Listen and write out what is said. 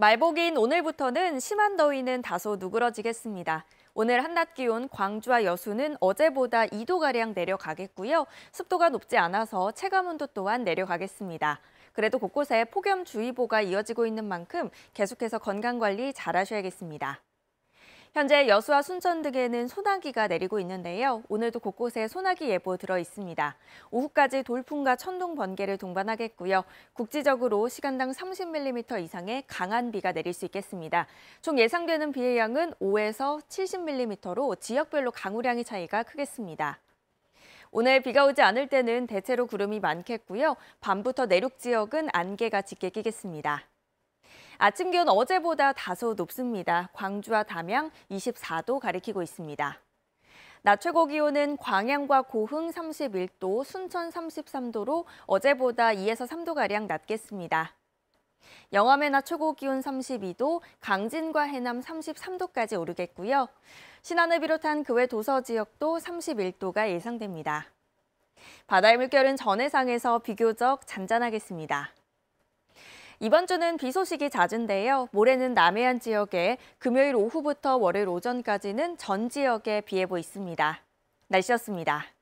말복인 오늘부터는 심한 더위는 다소 누그러지겠습니다. 오늘 한낮 기온 광주와 여수는 어제보다 2도가량 내려가겠고요. 습도가 높지 않아서 체감온도 또한 내려가겠습니다. 그래도 곳곳에 폭염주의보가 이어지고 있는 만큼 계속해서 건강관리 잘하셔야겠습니다. 현재 여수와 순천 등에는 소나기가 내리고 있는데요. 오늘도 곳곳에 소나기 예보 들어 있습니다. 오후까지 돌풍과 천둥 번개를 동반하겠고요. 국지적으로 시간당 30mm 이상의 강한 비가 내릴 수 있겠습니다. 총 예상되는 비의 양은 5에서 70mm로 지역별로 강우량의 차이가 크겠습니다. 오늘 비가 오지 않을 때는 대체로 구름이 많겠고요. 밤부터 내륙 지역은 안개가 짙게 끼겠습니다. 아침 기온 어제보다 다소 높습니다. 광주와 담양 24도 가리키고 있습니다. 낮 최고 기온은 광양과 고흥 31도, 순천 33도로 어제보다 2에서 3도가량 낮겠습니다. 영암의 낮 최고 기온 32도, 강진과 해남 33도까지 오르겠고요. 신안을 비롯한 그 외 도서 지역도 31도가 예상됩니다. 바다의 물결은 전해상에서 비교적 잔잔하겠습니다. 이번 주는 비 소식이 잦은데요. 모레는 남해안 지역에 금요일 오후부터 월요일 오전까지는 전 지역에 비 예보 있습니다. 날씨였습니다.